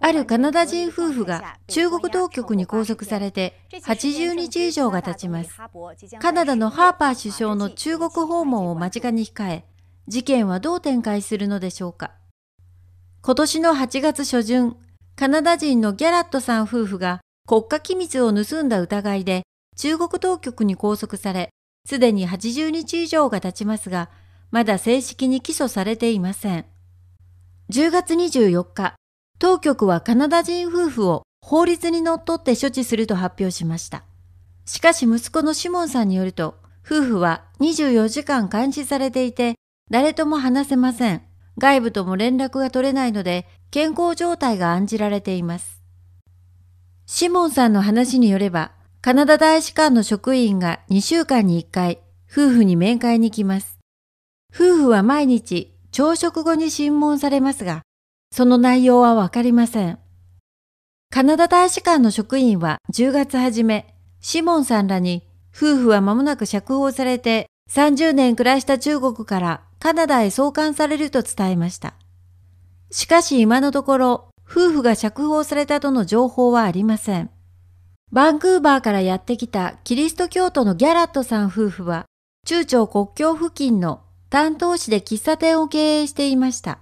あるカナダ人夫婦が中国当局に拘束されて80日以上が経ちます。カナダのハーパー首相の中国訪問を間近に控え、事件はどう展開するのでしょうか。今年の8月初旬、カナダ人のギャラットさん夫婦が国家機密を盗んだ疑いで中国当局に拘束され、すでに80日以上が経ちますが、まだ正式に起訴されていません。10月24日、当局はカナダ人夫婦を法律にのっとって処置すると発表しました。しかし息子のシモンさんによると、夫婦は24時間監視されていて、誰とも話せません。外部とも連絡が取れないので、健康状態が案じられています。シモンさんの話によれば、カナダ大使館の職員が2週間に1回、夫婦に面会に来ます。夫婦は毎日、朝食後に審問されますが、その内容はわかりません。カナダ大使館の職員は10月初め、シモンさんらに夫婦は間もなく釈放されて30年暮らした中国からカナダへ送還されると伝えました。しかし今のところ夫婦が釈放されたとの情報はありません。バンクーバーからやってきたキリスト教徒のギャラットさん夫婦は中朝国境付近の担当市で喫茶店を経営していました。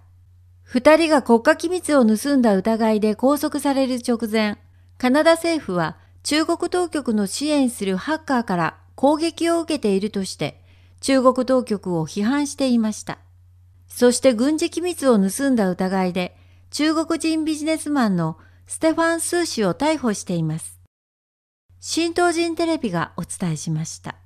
二人が国家機密を盗んだ疑いで拘束される直前、カナダ政府は中国当局の支援するハッカーから攻撃を受けているとして、中国当局を批判していました。そして軍事機密を盗んだ疑いで、中国人ビジネスマンのステファン・スー氏を逮捕しています。新東人テレビがお伝えしました。